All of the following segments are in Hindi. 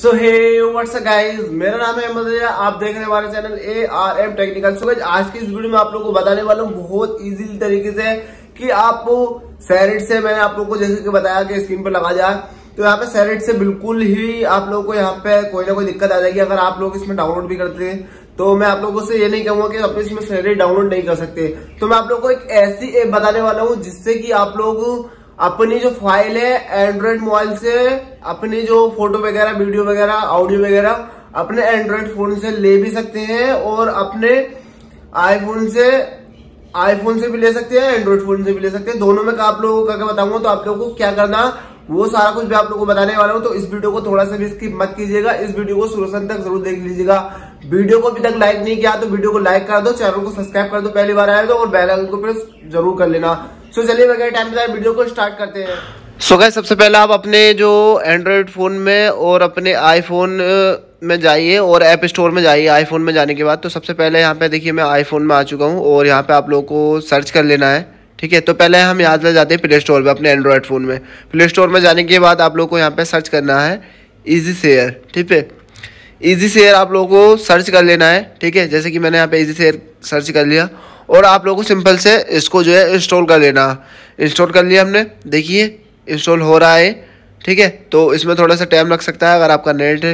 सो हे व्हाट्स गाइस मेरा नाम है अहमद रिया आप देख रहे हैं हमारे channel A R M technical so आज की इस वीडियो में आप लोगों को बताने वाला हूँ बहुत इजी तरीके से कि आप सैरेट से मैंने आप लोगों को जैसे कि बताया कि स्क्रीन पर लगा जाए तो यहाँ पे सैरेट से बिल्कुल ही आप लोगों को यहाँ पे कोई ना कोई दिक्कत आ जाएगी अगर आप लोग इसमें डाउनलोड भी करते हैं तो मैं आप लोगों से ये नहीं कहूंगा कि आप इसमें सैरेट डाउनलोड नहीं कर सकते तो मैं आप लोगों को एक ऐसी ऐप बताने वाला हूँ जिससे कि आप लोग अपनी जो फाइल है एंड्रॉयड मोबाइल से अपनी जो फोटो वगैरह वीडियो वगैरह ऑडियो वगैरह अपने एंड्रॉयड फोन से ले भी सकते हैं और अपने आईफोन से आईफोन से भी ले सकते हैं एंड्रॉइड फोन से भी ले सकते हैं दोनों में आप लोगों को करके बताऊंगा तो आप लोगों को क्या करना वो सारा कुछ भी आप लोगों को बताने वाला हूँ तो इस वीडियो को थोड़ा सा भी स्किप मत कीजिएगा इस वीडियो को शुरू तक जरूर देख लीजिएगा वीडियो को अभी तक लाइक नहीं किया तो वीडियो को लाइक कर दो चैनल को सब्सक्राइब कर दो पहली बार आए तो और बेल आइकन को प्रेस जरूर कर लेना सो चलिए बगैर टाइम बताए वीडियो को स्टार्ट करते हैं सो so गाइस सबसे पहले आप अपने जो एंड्रॉयड फ़ोन में और अपने आईफोन में जाइए और ऐप स्टोर में जाइए आईफोन में जाने के बाद तो सबसे पहले यहाँ पे देखिए मैं आईफोन में आ चुका हूँ और यहाँ पे आप लोगों को सर्च कर लेना है ठीक है तो पहले हम यहाँ पे जाते हैं प्ले स्टोर पर अपने एंड्रॉयड फ़ोन में प्ले स्टोर में जाने के बाद आप लोग को यहाँ पर सर्च करना है ईजी शेयर ठीक है ईजी शेयर आप लोगों को सर्च कर लेना है ठीक है जैसे कि मैंने यहाँ पर ईजी शेयर सर्च कर लिया और आप लोगों को सिंपल से इसको जो है इंस्टॉल कर लेना इंस्टॉल कर लिया हमने देखिए इंस्टॉल हो रहा है ठीक है तो इसमें थोड़ा सा टाइम लग सकता है अगर आपका नेट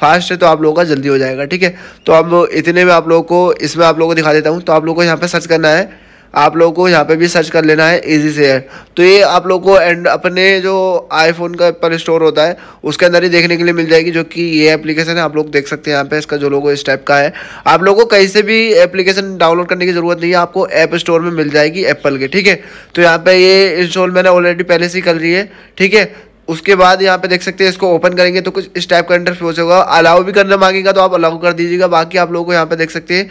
फास्ट है तो आप लोगों का जल्दी हो जाएगा ठीक है तो अब इतने में आप लोगों को इसमें आप लोगों को दिखा देता हूँ तो आप लोगों को यहाँ पर सर्च करना है आप लोगों को यहाँ पे भी सर्च कर लेना है इजी शेयर तो ये आप लोगों को एंड अपने जो आईफोन का पर स्टोर होता है उसके अंदर ही देखने के लिए मिल जाएगी जो कि ये एप्लीकेशन है आप लोग देख सकते हैं यहाँ पे इसका जो लोगो इस टाइप का है आप लोगों को कहीं से भी एप्लीकेशन डाउनलोड करने की ज़रूरत नहीं है आपको ऐप स्टोर में मिल जाएगी एप्पल के ठीक है तो यहाँ पर ये इंस्टॉल मैंने ऑलरेडी पहले से ही कर ली है ठीक है उसके बाद यहाँ पे देख सकते हैं इसको ओपन करेंगे तो कुछ इस टाइप का इंटरफेस होगा अलाउ भी करना मांगेगा तो आप अलाउ कर दीजिएगा बाकी आप लोगों को यहाँ पे देख सकते हैं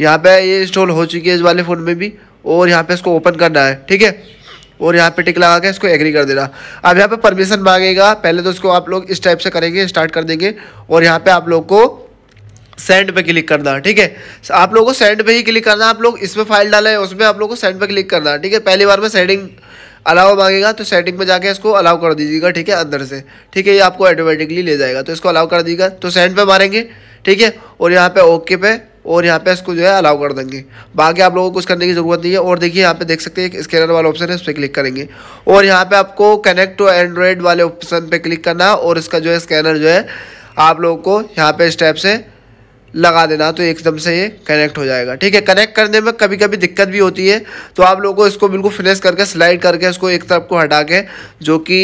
यहाँ पे ये इंस्टॉल हो चुकी है इस वाले फ़ोन में भी और यहाँ पे इसको ओपन करना है ठीक है और यहाँ पे टिक लगा के इसको एग्री कर देना अब यहाँ पे परमिशन मांगेगा पहले तो इसको आप लोग इस टाइप से करेंगे स्टार्ट कर देंगे और यहाँ पे आप लोग को सेंड पे क्लिक करना ठीक है आप लोगों को सेंड पे ही क्लिक करना आप लोग इसमें फाइल डाले उसमें आप लोग को सेंड पे क्लिक करना ठीक है पहली बार में सेटिंग अलाउ मांगेगा तो सेटिंग में जाके इसको अलाउ कर दीजिएगा ठीक है अंदर से ठीक है ये आपको ऑटोमेटिकली ले जाएगा तो इसको अलाउ कर दीजिएगा तो सेंड पे मारेंगे ठीक है और यहाँ पे ओके पे और यहाँ पे इसको जो है अलाउ कर देंगे बाकी आप लोगों को कुछ करने की ज़रूरत नहीं है और देखिए यहाँ पे देख सकते हैं स्कैनर वाला ऑप्शन है उस पर क्लिक करेंगे और यहाँ पे आपको कनेक्ट टू एंड्रॉयड वाले ऑप्शन पे क्लिक करना और इसका जो है स्कैनर जो है आप लोगों को यहाँ पे स्टेप से लगा देना तो एकदम से ये कनेक्ट हो जाएगा ठीक है कनेक्ट करने में कभी कभी दिक्कत भी होती है तो आप लोगों को इसको बिल्कुल फिनिश करके स्लाइड करके इसको एक तरफ को हटा के जो कि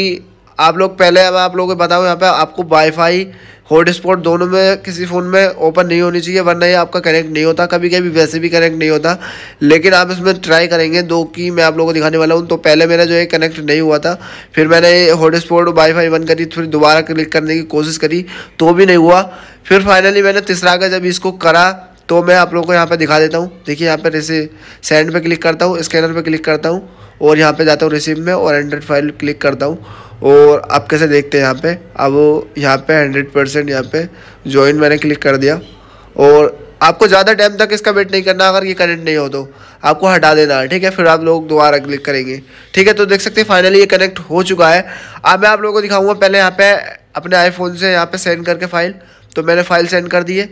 आप लोग पहले अब आप लोगों को बताऊँ यहाँ पे आपको वाईफाई हॉटस्पॉट दोनों में किसी फ़ोन में ओपन नहीं होनी चाहिए वरना ये आपका कनेक्ट नहीं होता कभी कभी वैसे भी कनेक्ट नहीं होता लेकिन आप इसमें ट्राई करेंगे दो की मैं आप लोगों को दिखाने वाला हूँ तो पहले मेरा जो है कनेक्ट नहीं हुआ था फिर मैंने हॉटस्पॉट वाईफाई बंद करी फिर दोबारा क्लिक करने की कोशिश करी तो भी नहीं हुआ फिर फाइनली मैंने तीसरा का जब इसको करा तो मैं आप लोगों को यहाँ पर दिखा देता हूँ देखिए यहाँ पर जैसे सेंड पर क्लिक करता हूँ स्कैनर पर क्लिक करता हूँ और यहाँ पर जाता हूँ रिसीव में और एंड्रॉइड फाइल क्लिक करता हूँ और आप कैसे देखते हैं यहाँ पे अब यहाँ पे हंड्रेड परसेंट यहाँ पे ज्वाइन मैंने क्लिक कर दिया और आपको ज़्यादा टाइम तक इसका वेट नहीं करना अगर ये कनेक्ट नहीं हो तो आपको हटा देना है ठीक है फिर आप लोग दोबारा क्लिक करेंगे ठीक है तो देख सकते हैं फाइनली ये कनेक्ट हो चुका है अब मैं आप लोगों को दिखाऊंगा पहले यहाँ पे अपने आईफोन से यहाँ पे सेंड करके फ़ाइल तो मैंने फ़ाइल सेंड कर दी है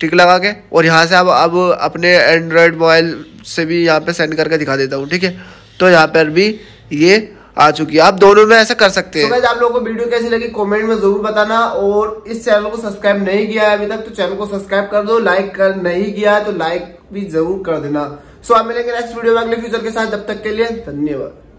टिक लगा के और यहाँ से अब अब अपने एंड्रॉयड मोबाइल से भी यहाँ पर सेंड करके दिखा देता हूँ ठीक है तो यहाँ पर भी ये आ चुकी है आप दोनों में ऐसा कर सकते हैं आप लोगों को वीडियो कैसी लगी कमेंट में जरूर बताना और इस चैनल को सब्सक्राइब नहीं किया है अभी तक तो चैनल को सब्सक्राइब कर दो लाइक कर नहीं किया है तो लाइक भी जरूर कर देना सो आप मिलेंगे नेक्स्ट वीडियो में अगले फ्यूचर के साथ तब तक के लिए धन्यवाद